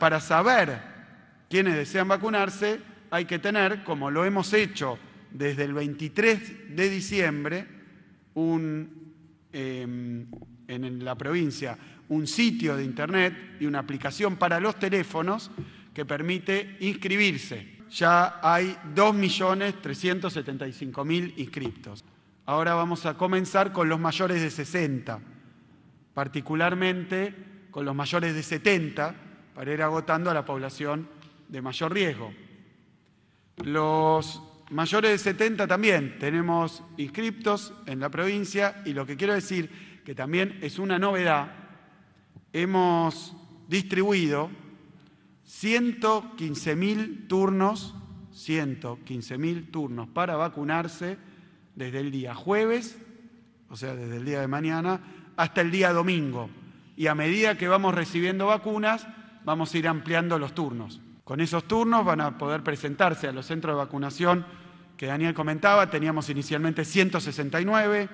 para saber quiénes desean vacunarse, hay que tener, como lo hemos hecho desde el 23 de diciembre, em, en la provincia, un sitio de internet y una aplicación para los teléfonos que permite inscribirse. Ya hay 2.375.000 inscriptos. Ahora vamos a comenzar con los mayores de 60, particularmente con los mayores de 70, para ir agotando a la población de mayor riesgo. Los mayores de 70 también tenemos inscriptos en la provincia y lo que quiero decir, que también es una novedad, hemos distribuido 115.000 turnos, 115.000 turnos para vacunarse desde el día jueves, o sea, desde el día de mañana, hasta el día domingo. Y a medida que vamos recibiendo vacunas, vamos a ir ampliando los turnos. Con esos turnos van a poder presentarse a los centros de vacunación que Daniel comentaba. Teníamos inicialmente 169,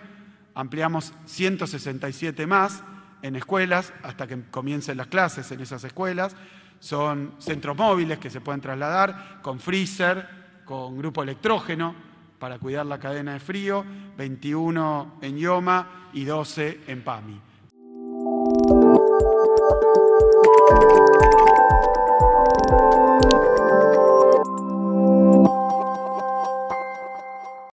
ampliamos 167 más en escuelas hasta que comiencen las clases en esas escuelas. Son centros móviles que se pueden trasladar con freezer, con grupo electrógeno para cuidar la cadena de frío, 21 en Yoma y 12 en PAMI.